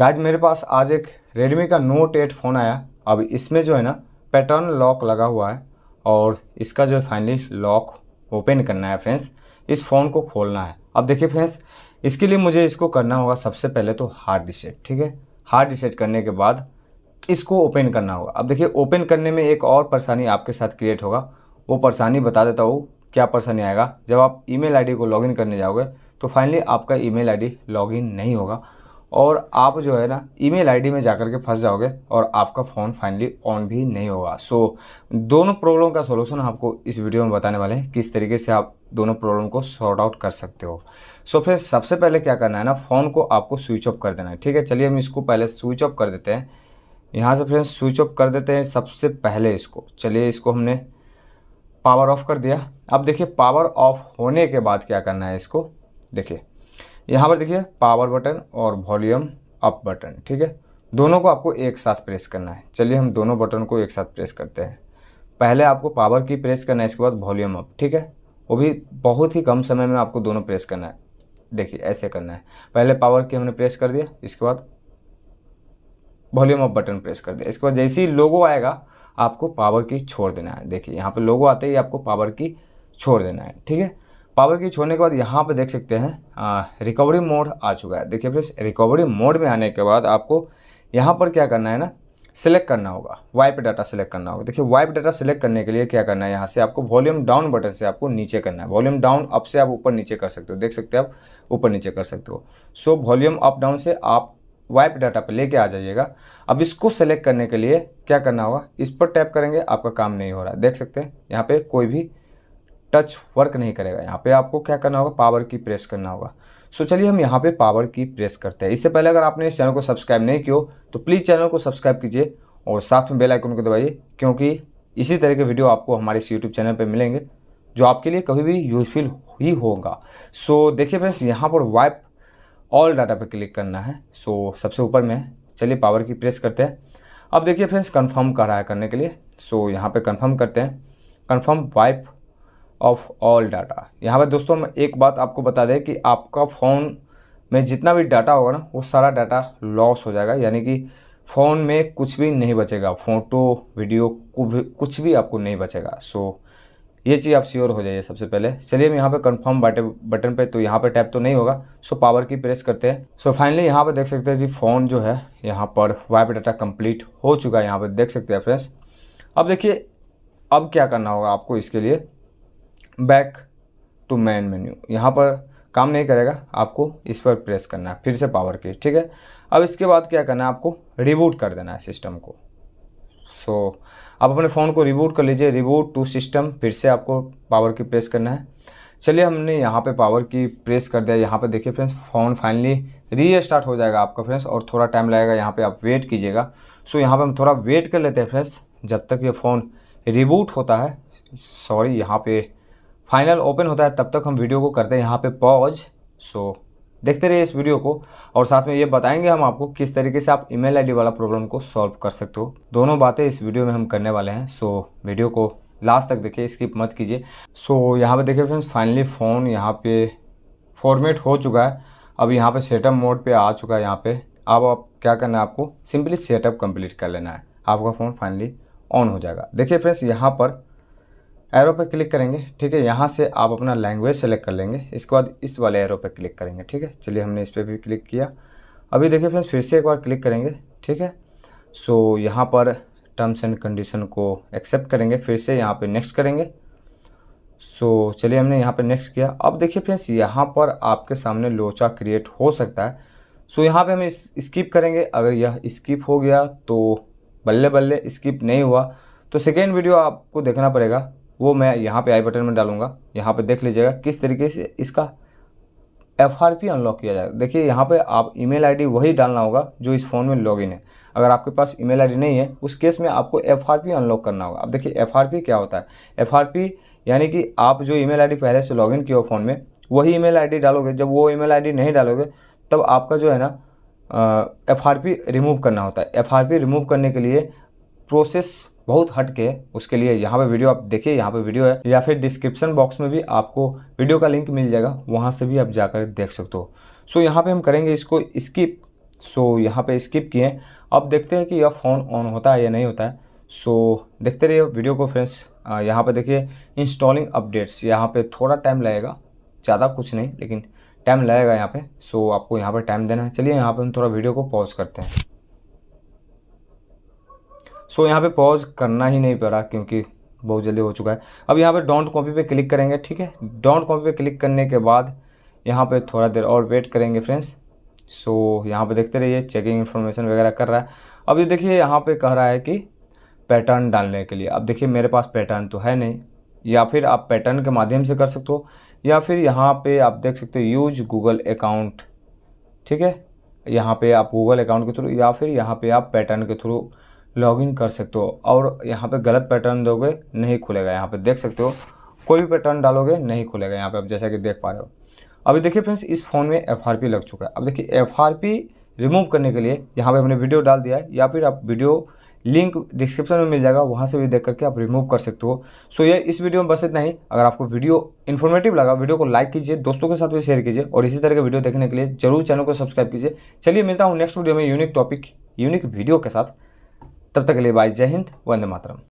guys मेरे पास आज एक रेडमी का नोट एट फ़ोन आया अब इसमें जो है ना पैटर्न लॉक लगा हुआ है और इसका जो है फाइनली लॉक ओपन करना है फ्रेंड्स इस फ़ोन को खोलना है अब देखिए फ्रेंड्स इसके लिए मुझे इसको करना होगा सबसे पहले तो हार्ड रिसेट ठीक है हार्ड रिसेट करने के बाद इसको ओपन करना होगा अब देखिए ओपन करने में एक और परेशानी आपके साथ क्रिएट होगा वो परेशानी बता देता हूँ क्या परेशानी आएगा जब आप ईमेल आईडी को लॉगिन करने जाओगे तो फाइनली आपका ईमेल आईडी लॉगिन नहीं होगा और आप जो है ना ईमेल आईडी में जाकर के फंस जाओगे और आपका फ़ोन फाइनली ऑन भी नहीं होगा सो दोनों प्रॉब्लम का सोल्यूशन आपको इस वीडियो में बताने वाले हैं किस तरीके से आप दोनों प्रॉब्लम को सॉर्ट आउट कर सकते हो सो so, फिर सबसे पहले क्या करना है ना फ़ोन को आपको स्विच ऑफ कर देना है ठीक है चलिए हम इसको पहले स्विच ऑफ कर देते हैं यहाँ से फ्रेंड्स स्विच ऑफ कर देते हैं सबसे पहले इसको चलिए इसको हमने पावर ऑफ कर दिया अब देखिए पावर ऑफ होने के बाद क्या करना है इसको देखिए यहाँ पर देखिए पावर बटन और वॉल्यूम अप बटन ठीक है दोनों को आपको एक साथ प्रेस करना है चलिए हम दोनों बटन को एक साथ प्रेस करते हैं पहले आपको पावर की प्रेस करना है इसके बाद वॉल्यूम अप ठीक है वो भी बहुत ही कम समय में आपको दोनों प्रेस करना है देखिए ऐसे करना है पहले पावर की हमने प्रेस कर दिया इसके बाद वॉल्यूम अप बटन प्रेस कर दिया इसके बाद जैसे ही लोगो आएगा आपको पावर की छोड़ देना है देखिए यहाँ पर लोगो आते ही आपको पावर की छोड़ देना है ठीक है पावर की छोड़ने के बाद यहाँ पर देख सकते हैं रिकवरी मोड आ चुका है देखिए फ्रेंड्स रिकवरी मोड में आने के बाद आपको यहाँ पर क्या करना है ना सेलेक्ट करना होगा वाइप डाटा सेलेक्ट करना होगा देखिए वाइप डाटा सेलेक्ट करने के लिए क्या करना है यहाँ से आपको वॉल्यूम डाउन बटन से आपको नीचे करना है वॉल्यूम डाउन अप से आप ऊपर नीचे कर सकते हो देख सकते हो आप ऊपर नीचे कर सकते हो सो वॉल्यूम अप डाउन से आप वाइप डाटा पर लेके आ जाइएगा अब इसको सेलेक्ट करने के लिए क्या करना होगा इस पर टैप करेंगे आपका काम नहीं हो रहा देख सकते हैं यहाँ पर कोई भी टच वर्क नहीं करेगा यहाँ पे आपको क्या करना होगा पावर की प्रेस करना होगा सो चलिए हम यहाँ पे पावर की प्रेस करते हैं इससे पहले अगर आपने इस चैनल को सब्सक्राइब नहीं किया तो प्लीज़ चैनल को सब्सक्राइब कीजिए और साथ में बेल आइकन को दबाइए क्योंकि इसी तरह के वीडियो आपको हमारे इस यूट्यूब चैनल पर मिलेंगे जो आपके लिए कभी भी यूजफुल ही होगा सो देखिए फ्रेंड्स यहाँ पर वाइप ऑल डाटा पर क्लिक करना है सो सबसे ऊपर में चलिए पावर की प्रेस करते हैं अब देखिए फ्रेंड्स कंफर्म कर रहा है करने के लिए सो यहाँ पे कंफर्म करते हैं confirm wipe off all data यहाँ पर दोस्तों मैं एक बात आपको बता दें कि आपका फ़ोन में जितना भी डाटा होगा ना वो सारा डाटा लॉस हो जाएगा यानी कि फ़ोन में कुछ भी नहीं बचेगा फ़ोटो वीडियो कुछ भी आपको नहीं बचेगा सो ये चीज़ आप श्योर हो जाइए सबसे पहले चलिए हम यहाँ पे कंफर्म बटन पे तो यहाँ पे टैप तो नहीं होगा सो पावर की प्रेस करते हैं सो फाइनली यहाँ पे देख सकते हैं कि फ़ोन जो है यहाँ पर वाइप डाटा कंप्लीट हो चुका है यहाँ पे देख सकते हैं फ्रेंड्स अब देखिए अब क्या करना होगा आपको इसके लिए बैक टू मैन मेन्यू यहाँ पर काम नहीं करेगा आपको इस पर प्रेस करना है फिर से पावर की ठीक है अब इसके बाद क्या करना है आपको रिबूट कर देना है सिस्टम को सो so, आप अपने फ़ोन को रिबूट कर लीजिए रिबूट टू सिस्टम फिर से आपको पावर की प्रेस करना है चलिए हमने यहाँ पे पावर की प्रेस कर दिया यहाँ पे देखिए फ्रेंड्स फ़ोन फाइनली रीस्टार्ट हो जाएगा आपका फ्रेंड्स और थोड़ा टाइम लगेगा यहाँ पे आप वेट कीजिएगा सो यहाँ पे हम थोड़ा वेट कर लेते हैं फ्रेंड्स जब तक ये फ़ोन रिबूट होता है सॉरी यहाँ पे फाइनल ओपन होता है तब तक हम वीडियो को करते हैं यहाँ पे पॉज सो देखते रहिए इस वीडियो को और साथ में ये बताएंगे हम आपको किस तरीके से आप ईमेल आईडी वाला प्रॉब्लम को सॉल्व कर सकते हो दोनों बातें इस वीडियो में हम करने वाले हैं सो वीडियो को लास्ट तक देखिए स्किप मत कीजिए सो यहाँ पर देखिए फ्रेंड्स फाइनली फ़ोन यहाँ पर फॉर्मेट हो चुका है अब यहाँ पर सेटअप मोड पर आ चुका है यहाँ पर अब आप क्या करना है आपको सिंपली सेटअप कम्प्लीट कर लेना है आपका फ़ोन फाइनली ऑन हो जाएगा देखिए फ्रेंड्स यहाँ पर एरो पर क्लिक करेंगे ठीक है यहाँ से आप अपना लैंग्वेज सेलेक्ट कर लेंगे इसके बाद इस वाले एरो पर क्लिक करेंगे ठीक है चलिए हमने इस पर भी क्लिक किया अभी देखिए फ्रेंड्स फिर से एक बार क्लिक करेंगे ठीक है सो so, यहाँ पर टर्म्स एंड कंडीशन को एक्सेप्ट करेंगे फिर से यहाँ पे नेक्स्ट करेंगे सो so, चलिए हमने यहाँ पे नेक्स्ट किया अब देखिए फ्रेंड्स यहाँ पर आपके सामने लोचा क्रिएट हो सकता है सो so, यहाँ पे हम इस स्किप करेंगे अगर यह स्किप हो गया तो बल्ले बल्ले स्किप नहीं हुआ तो सेकेंड वीडियो आपको देखना पड़ेगा वो मैं यहाँ पे आई बटन में डालूंगा यहाँ पे देख लीजिएगा किस तरीके से इसका एफ आर पी अनलॉक किया जाएगा देखिए यहाँ पे आप ईमेल आईडी वही डालना होगा जो इस फ़ोन में लॉगिन है अगर आपके पास ईमेल आईडी नहीं है उस केस में आपको एफ आर पी अनलॉक करना होगा अब देखिए एफ आर पी क्या होता है एफ आर पी यानी कि आप जो आई डी पहले से लॉगिन किया हो फ़ोन में वही आई डी डालोगे जब वो आई डी नहीं डालोगे तब आपका जो है ना एफ आर पी रिमूव करना होता है एफ आर पी रिमूव करने के लिए प्रोसेस बहुत हट के उसके लिए यहाँ पे वीडियो आप देखिए यहाँ पे वीडियो है या फिर डिस्क्रिप्शन बॉक्स में भी आपको वीडियो का लिंक मिल जाएगा वहाँ से भी आप जाकर देख सकते हो सो यहाँ पे हम करेंगे इसको स्किप सो यहाँ पे स्किप किए अब देखते हैं कि यह फ़ोन ऑन होता है या नहीं होता है सो देखते रहिए वीडियो को फ्रेंड्स यहाँ पर देखिए इंस्टॉलिंग अपडेट्स यहाँ पर थोड़ा टाइम लगेगा ज़्यादा कुछ नहीं लेकिन टाइम लगेगा यहाँ पर सो आपको यहाँ पर टाइम देना है चलिए यहाँ पर हम थोड़ा वीडियो को पॉज करते हैं सो यहाँ पे पॉज करना ही नहीं पड़ा क्योंकि बहुत जल्दी हो चुका है अब यहाँ पे डोंट कॉपी पे क्लिक करेंगे ठीक है डोंट कॉपी पे क्लिक करने के बाद यहाँ पे थोड़ा देर और वेट करेंगे फ्रेंड्स सो यहाँ पे देखते रहिए चेकिंग इन्फॉर्मेशन वगैरह कर रहा है अब ये देखिए यहाँ पे कह रहा है कि पैटर्न डालने के लिए अब देखिए मेरे पास पैटर्न तो है नहीं या फिर आप पैटर्न के माध्यम से कर सकते हो या फिर यहाँ पर आप देख सकते हो यूज गूगल अकाउंट ठीक है यहाँ पे आप गूगल अकाउंट के थ्रू या फिर यहाँ पे आप पैटर्न के थ्रू लॉगिन कर सकते हो और यहाँ पे गलत पैटर्न दोगे नहीं खुलेगा यहाँ पे देख सकते हो कोई भी पैटर्न डालोगे नहीं खुलेगा यहाँ पे आप जैसा कि देख पा रहे हो अभी देखिए फ्रेंड्स इस फ़ोन में एफ लग चुका है अब देखिए एफ रिमूव करने के लिए यहाँ पर हमने वीडियो डाल दिया है या फिर आप वीडियो लिंक डिस्क्रिप्शन में मिल जाएगा वहाँ से भी देख करके आप रिमूव कर सकते हो सो ये इस वीडियो में बस इतना ही अगर आपको वीडियो इन्फॉर्मेटिव लगा वीडियो को लाइक कीजिए दोस्तों के साथ भी शेयर कीजिए और इसी तरह के वीडियो देखने के लिए जरूर चैनल को सब्सक्राइब कीजिए चलिए मिलता हूँ नेक्स्ट वीडियो में यूनिक टॉपिक यूनिक वीडियो के साथ तब तक के लिए बाय जय हिंद वंदे मातरम